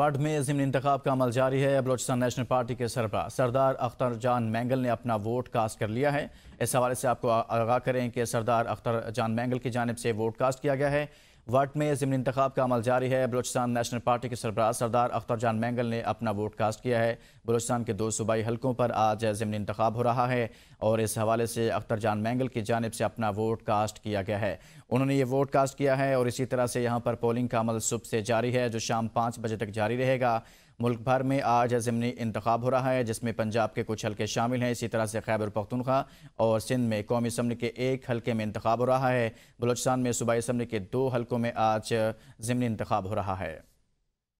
ward में जिमन इंतखा का अमल जारी है बलोचिस्तान नेशनल पार्टी के सरबरा सरदार अख्तर जान मैंगल ने अपना वोट कास्ट कर लिया है इस हवाले से आपको आगाह करें कि सरदार अख्तर जान मैंगल की जानब से वोट कास्ट किया गया है वर्ड में ज़मनी इंतब का अमल जारी है बलोचिस्तान नेशनल पार्टी के सरबराह सरदार अख्तर जान मैंगल ने अपना वोट कास्ट किया है बलोचिस्तान के दो सूबाई हलकों पर आज ज़मनी इंतब हो रहा है और इस हवाले से अख्तर जान मैंगल की जानब से अपना वोट कास्ट किया गया है उन्होंने ये वोट कास्ट किया है और इसी तरह से यहाँ पर पोलिंग का अमल सुबह से जारी है जो शाम पाँच बजे तक जारी रहेगा मुल्क भर में आज ज़मनी इंतखा हो रहा है जिसमें पंजाब के कुछ हल्के शामिल हैं इसी तरह से खैबर पख्तनख्वा और सिंध में कौमी असम्बली के एक हल्के में इंतखा हो रहा है बलोचिस्तान में सूबाई असम्बली के दो हल्कों में आज ज़मनी इंतखा हो रहा है